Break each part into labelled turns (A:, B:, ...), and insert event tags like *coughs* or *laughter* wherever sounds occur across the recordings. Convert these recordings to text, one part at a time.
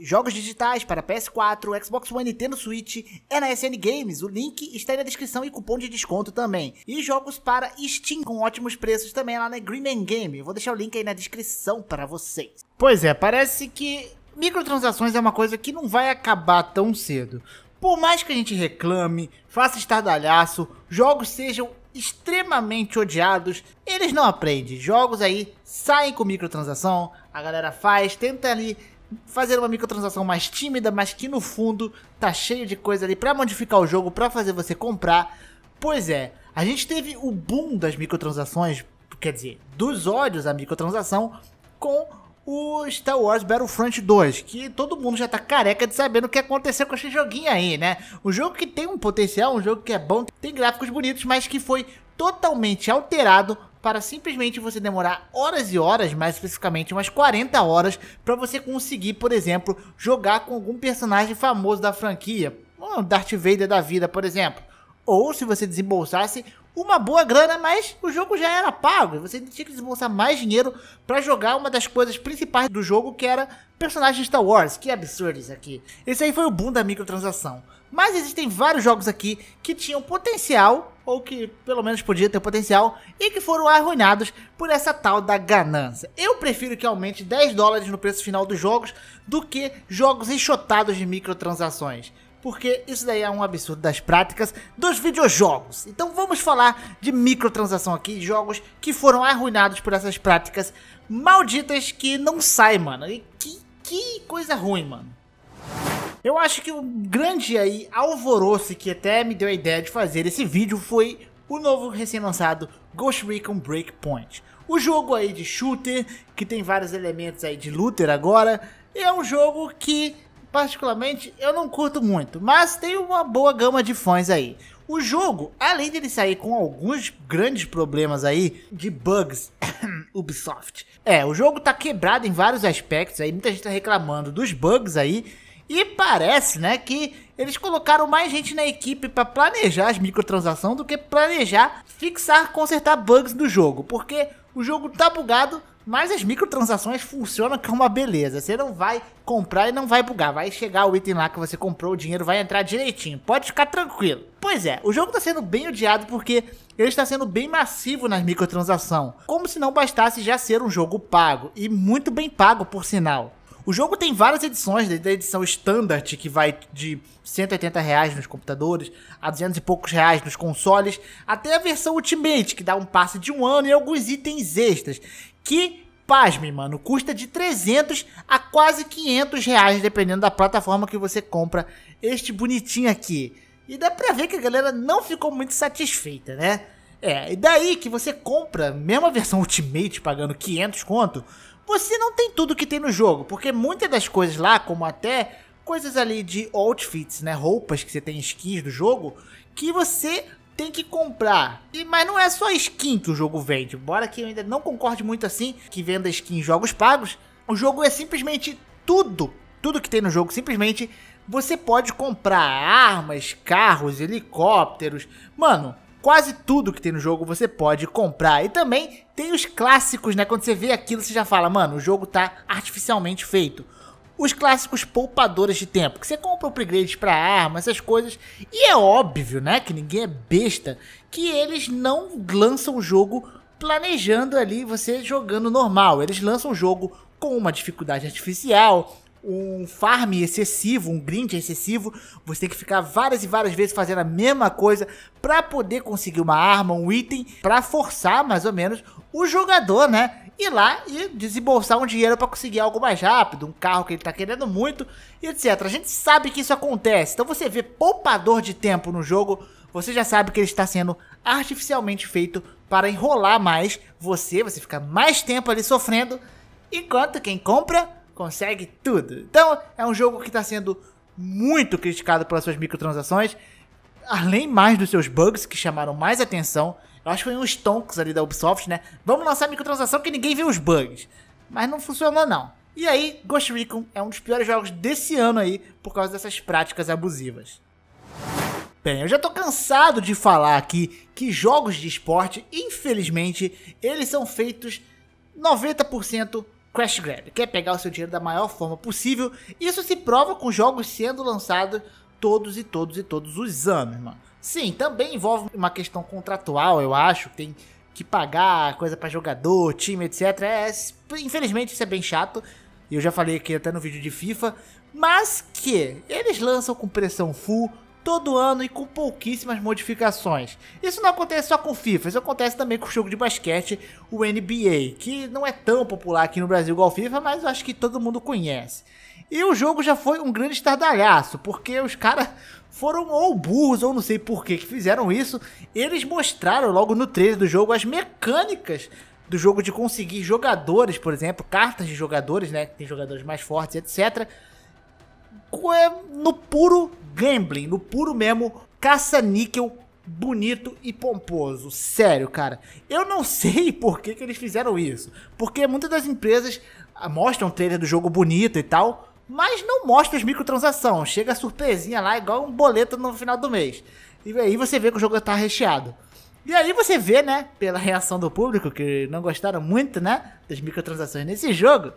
A: Jogos digitais para PS4, Xbox One, Nintendo Switch é na SN Games. O link está aí na descrição e cupom de desconto também. E jogos para Steam com ótimos preços também lá na Green Game. vou deixar o link aí na descrição para vocês. Pois é, parece que microtransações é uma coisa que não vai acabar tão cedo. Por mais que a gente reclame, faça estardalhaço, jogos sejam extremamente odiados, eles não aprendem. Jogos aí saem com microtransação, a galera faz, tenta ali fazer uma microtransação mais tímida, mas que no fundo tá cheio de coisa ali para modificar o jogo, para fazer você comprar. Pois é, a gente teve o boom das microtransações, quer dizer, dos ódios à microtransação com o Star Wars Battlefront 2, que todo mundo já tá careca de saber o que aconteceu com esse joguinho aí, né? Um jogo que tem um potencial, um jogo que é bom, tem gráficos bonitos, mas que foi totalmente alterado para simplesmente você demorar horas e horas, mais especificamente umas 40 horas, para você conseguir, por exemplo, jogar com algum personagem famoso da franquia, um Darth Vader da vida, por exemplo. Ou se você desembolsasse uma boa grana, mas o jogo já era pago. Você tinha que desembolsar mais dinheiro para jogar uma das coisas principais do jogo, que era personagens Star Wars. Que absurdo isso aqui. Esse aí foi o boom da microtransação. Mas existem vários jogos aqui que tinham potencial, ou que pelo menos podia ter potencial, e que foram arruinados por essa tal da ganância. Eu prefiro que aumente 10 dólares no preço final dos jogos do que jogos enxotados de microtransações porque isso daí é um absurdo das práticas dos videojogos. Então vamos falar de microtransação aqui, jogos que foram arruinados por essas práticas malditas que não saem, mano. E que, que coisa ruim, mano. Eu acho que o grande aí alvoroço que até me deu a ideia de fazer esse vídeo foi o novo recém-lançado Ghost Recon Breakpoint. O jogo aí de shooter, que tem vários elementos aí de looter agora, é um jogo que particularmente, eu não curto muito, mas tem uma boa gama de fãs aí. O jogo, além dele sair com alguns grandes problemas aí de bugs, *coughs* Ubisoft. É, o jogo tá quebrado em vários aspectos aí, muita gente tá reclamando dos bugs aí. E parece, né, que eles colocaram mais gente na equipe para planejar as microtransações do que planejar fixar, consertar bugs do jogo, porque o jogo tá bugado, mas as microtransações funcionam com uma beleza. Você não vai comprar e não vai bugar. Vai chegar o item lá que você comprou, o dinheiro vai entrar direitinho. Pode ficar tranquilo. Pois é, o jogo está sendo bem odiado porque ele está sendo bem massivo nas microtransações. Como se não bastasse já ser um jogo pago. E muito bem pago, por sinal. O jogo tem várias edições, desde a edição standard, que vai de 180 reais nos computadores, a 200 e poucos reais nos consoles, até a versão Ultimate, que dá um passe de um ano e alguns itens extras, que, pasme, mano, custa de 300 a quase 500 reais, dependendo da plataforma que você compra este bonitinho aqui. E dá pra ver que a galera não ficou muito satisfeita, né? É, e daí que você compra mesmo a versão *laughs* Ultimate pagando 500 conto, você não tem tudo que tem no jogo, porque muitas das coisas lá, como até coisas ali de outfits, né, roupas que você tem skins do jogo, que você tem que comprar. E, mas não é só skin que o jogo vende, embora que eu ainda não concorde muito assim que venda skin em jogos pagos, o jogo é simplesmente tudo, tudo que tem no jogo, simplesmente você pode comprar armas, carros, helicópteros, mano, quase tudo que tem no jogo você pode comprar. E também tem os clássicos, né? Quando você vê aquilo, você já fala, mano, o jogo tá artificialmente feito os clássicos poupadores de tempo, que você compra upgrades para armas essas coisas, e é óbvio, né, que ninguém é besta, que eles não lançam o jogo planejando ali você jogando normal, eles lançam o jogo com uma dificuldade artificial, um farm excessivo, um grind excessivo, você tem que ficar várias e várias vezes fazendo a mesma coisa para poder conseguir uma arma, um item, para forçar mais ou menos o jogador, né? Ir lá e desembolsar um dinheiro para conseguir algo mais rápido, um carro que ele tá querendo muito, etc. A gente sabe que isso acontece. Então você vê poupador de tempo no jogo, você já sabe que ele está sendo artificialmente feito para enrolar mais você, você fica mais tempo ali sofrendo, enquanto quem compra consegue tudo. Então, é um jogo que está sendo muito criticado pelas suas microtransações, além mais dos seus bugs que chamaram mais atenção. Eu acho que foi uns tonks ali da Ubisoft, né? Vamos lançar microtransação que ninguém viu os bugs. Mas não funcionou não. E aí, Ghost Recon é um dos piores jogos desse ano aí por causa dessas práticas abusivas. Bem, eu já tô cansado de falar aqui que jogos de esporte, infelizmente, eles são feitos 90% Crash Grab, quer pegar o seu dinheiro da maior forma possível. Isso se prova com jogos sendo lançados todos e todos e todos os anos, mano. Sim, também envolve uma questão contratual, eu acho. Tem que pagar coisa para jogador, time, etc. É, infelizmente isso é bem chato. Eu já falei aqui até no vídeo de FIFA. Mas que eles lançam com pressão full todo ano e com pouquíssimas modificações. Isso não acontece só com FIFA, isso acontece também com o jogo de basquete, o NBA, que não é tão popular aqui no Brasil igual FIFA, mas eu acho que todo mundo conhece. E o jogo já foi um grande estardalhaço, porque os caras foram ou burros, ou não sei por que que fizeram isso. Eles mostraram logo no trailer do jogo as mecânicas do jogo de conseguir jogadores, por exemplo, cartas de jogadores, né? Tem jogadores mais fortes, etc. É no puro gambling, no puro mesmo caça-níquel bonito e pomposo. Sério, cara. Eu não *laughs* sei por que, que eles fizeram isso. Porque muitas das empresas ah, mostram trailer do jogo bonito e tal, mas não mostram as microtransações. Chega a surpresinha lá, igual um boleto no final do mês. E aí você vê que o jogo tá recheado. E aí você vê, né, pela reação do público, que não gostaram muito, né, das microtransações nesse jogo,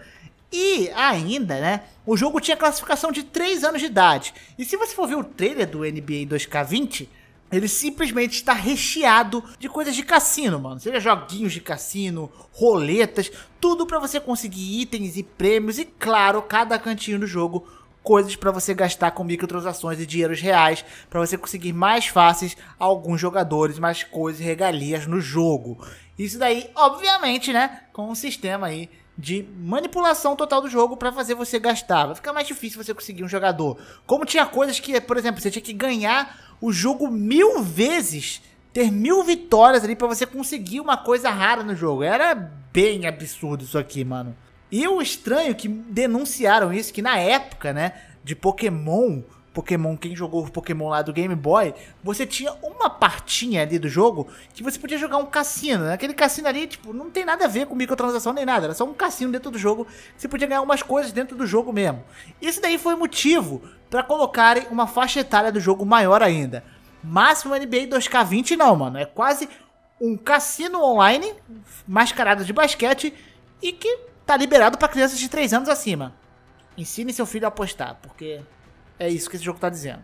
A: e ainda, né? O jogo tinha classificação de 3 anos de idade. E se você for ver o trailer do NBA 2K20, ele simplesmente está recheado de coisas de cassino, mano. Seja joguinhos de cassino, roletas, tudo para você conseguir itens e prêmios e, claro, cada cantinho do jogo coisas para você gastar com microtransações e dinheiros reais para você conseguir mais fáceis alguns jogadores, mais coisas e regalias no jogo. Isso daí, obviamente, né, com um sistema aí de manipulação total do jogo para fazer você gastar. Vai ficar mais difícil você conseguir um jogador. Como tinha coisas que, por exemplo, você tinha que ganhar o jogo mil vezes, ter mil vitórias ali para você conseguir uma coisa rara no jogo. Era bem absurdo isso aqui, mano. E o estranho é que denunciaram isso, que na época, né, de Pokémon, Pokémon, quem jogou Pokémon lá do Game Boy, você tinha uma partinha ali do jogo que você podia jogar um cassino. Né? Aquele cassino ali, tipo, não tem nada a ver com microtransação nem nada, era só um cassino dentro do jogo. Você podia ganhar umas coisas dentro do jogo mesmo. Isso daí foi motivo para colocarem uma faixa etária do jogo maior ainda. Máximo NBA 2K20 não, mano, é quase um cassino online mascarado de basquete e que tá liberado para crianças de 3 anos acima. Ensine seu filho a apostar, porque é isso que esse jogo tá dizendo.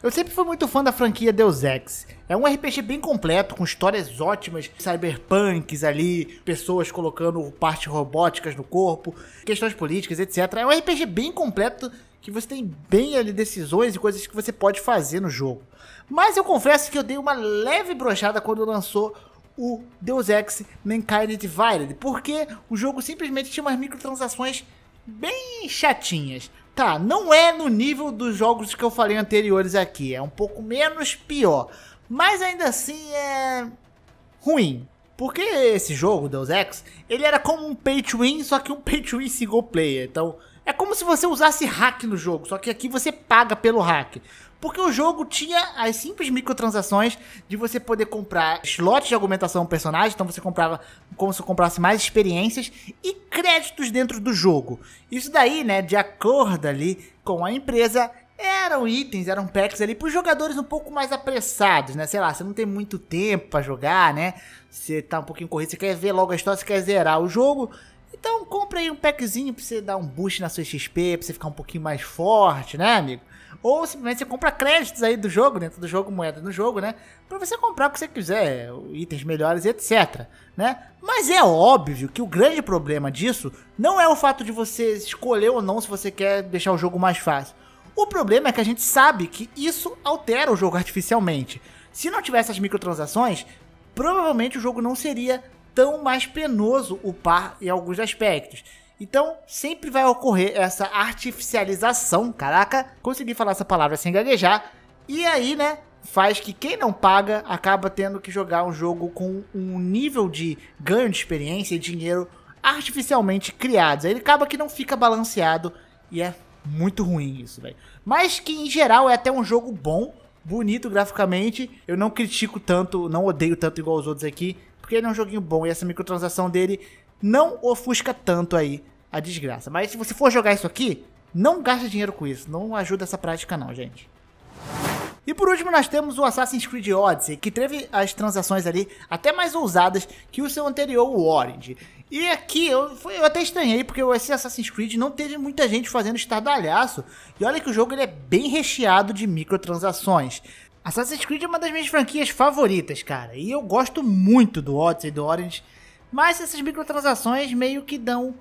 A: Eu sempre fui muito fã da franquia Deus Ex. É um RPG bem completo, com histórias ótimas, cyberpunks ali, pessoas colocando partes robóticas no corpo, questões políticas, etc. É um RPG bem completo que você tem bem ali decisões e coisas que você pode fazer no jogo. Mas eu confesso que eu dei uma leve brochada quando lançou o Deus Ex Mankind Divided, porque o jogo simplesmente tinha umas microtransações bem chatinhas. Tá, não é no nível dos jogos que eu falei anteriores aqui, é um pouco menos pior, mas ainda assim é ruim. Porque esse jogo, Deus Ex, ele era como um pay to win, só que um pay to win single player. Então, é como se você usasse hack no jogo, só que aqui você paga pelo hack. Porque o jogo tinha as simples microtransações de você poder comprar slots de argumentação do personagem, então você comprava como se comprasse mais experiências e créditos dentro do jogo. Isso daí, né, de acordo ali com a empresa, eram itens, eram packs ali para os jogadores um pouco mais apressados, né? Sei lá, você não tem muito tempo para jogar, né? Você tá um pouquinho corrido, você quer ver logo a história, você quer zerar o jogo. Então compra aí um packzinho pra você dar um boost na sua XP, pra você ficar um pouquinho mais forte, né, amigo? Ou simplesmente você compra créditos aí do jogo, dentro do jogo, moeda no jogo, né? Pra você comprar o que você quiser, itens melhores, etc. Né? Mas é óbvio que o grande problema disso não é o fato de você escolher ou não se você quer deixar o jogo mais fácil. O problema é que a gente sabe que isso altera o jogo *laughs* artificialmente. Se não tivesse as microtransações, provavelmente o jogo não seria tão mais penoso o par em alguns aspectos. Então, sempre vai ocorrer essa artificialização, caraca, consegui falar essa palavra sem gaguejar, e aí, né, faz que quem não paga acaba tendo que jogar um jogo com um nível de ganho de experiência e dinheiro artificialmente criados. Aí ele acaba que não fica balanceado e é muito ruim isso, velho. Mas que em geral é até um jogo bom, bonito graficamente. Eu não critico tanto, não odeio tanto igual os outros aqui porque ele é um joguinho bom e essa microtransação dele não ofusca tanto aí a desgraça. Mas se você for jogar isso aqui, não gaste dinheiro com isso, não ajuda essa prática não, gente. E por último nós temos o Assassin's Creed Odyssey, que teve as transações ali até mais ousadas que o seu anterior, o Orange. E aqui eu, eu até estranhei, porque esse Assassin's Creed não teve muita gente fazendo estardalhaço. E olha que o jogo ele é bem recheado de microtransações. Assassin's Creed é uma das minhas franquias favoritas, cara. E eu gosto muito do Odyssey e do Orange, mas essas microtransações meio que dão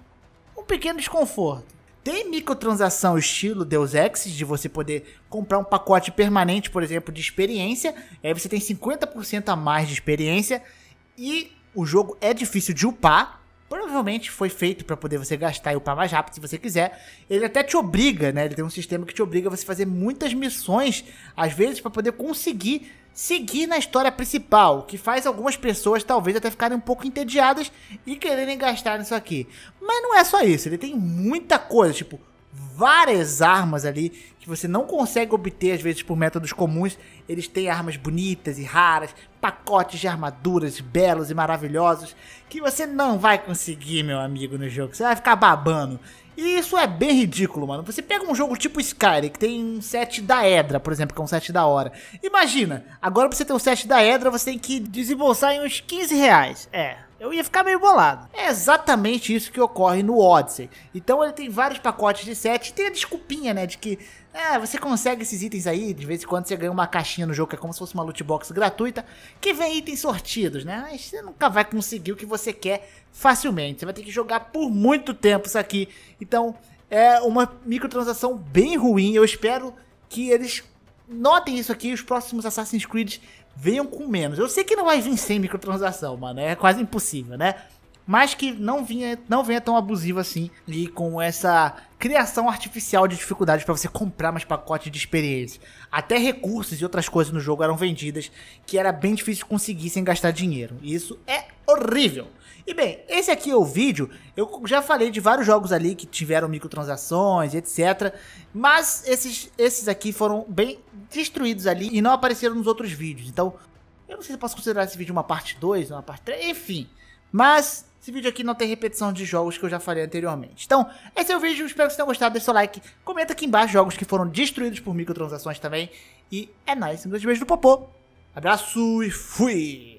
A: um pequeno desconforto. Tem microtransação estilo Deus Ex, de você poder comprar um pacote permanente, por exemplo, de experiência, aí você tem 50% a mais de experiência e o jogo é difícil de upar, provavelmente foi feito para poder você gastar e upar mais rápido se você quiser. Ele até te obriga, né? Ele tem um sistema que te obriga a você fazer muitas missões, às vezes, para poder conseguir seguir na história principal, que faz algumas pessoas talvez até ficarem um pouco entediadas e quererem gastar nisso aqui. Mas não é só isso, ele tem muita coisa, tipo várias armas ali que você não consegue obter, às vezes, por métodos comuns. Eles têm armas bonitas e raras, pacotes de armaduras belos e maravilhosos que você não vai conseguir, meu amigo, no jogo. Você vai ficar babando. E isso é bem ridículo, mano. Você pega um jogo tipo Skyrim, que tem um set da Edra, por exemplo, que é um set da hora. Imagina, agora pra você ter um set da Edra, você tem que desembolsar em uns 15 reais. É, eu ia ficar meio bolado. É exatamente isso que ocorre no Odyssey. Então ele tem vários pacotes de sete, tem a desculpinha, né, de que é, você consegue esses itens aí, de vez em quando você ganha uma caixinha no jogo, que é como se fosse uma loot box gratuita, que vem itens sortidos, né? Mas você nunca vai conseguir o que você quer facilmente. Você vai ter que jogar por muito tempo isso aqui. Então, é uma microtransação bem ruim. Eu espero que eles notem isso aqui, os próximos Assassin's Creed venham com menos. Eu sei que não vai vir sem microtransação, mano. É quase impossível, né? Mas que não, vinha, não venha tão abusivo assim e com essa criação artificial de dificuldades para você comprar mais pacotes de experiência. Até recursos e outras coisas no jogo eram vendidas que era bem difícil conseguir sem gastar dinheiro. E isso é horrível. E bem, esse aqui é o vídeo. Eu já falei de vários jogos ali que tiveram microtransações, etc. Mas esses, esses aqui foram bem destruídos ali e não apareceram nos outros vídeos. Então, eu não sei se eu posso considerar esse vídeo uma parte 2, uma parte 3, enfim. Mas esse vídeo aqui não tem repetição de jogos que eu já falei anteriormente. Então, esse é o vídeo, espero que vocês tenham gostado, deixa seu like, comenta aqui embaixo jogos que foram destruídos por microtransações também. E é nóis, um grande beijo do Popô, abraço e fui!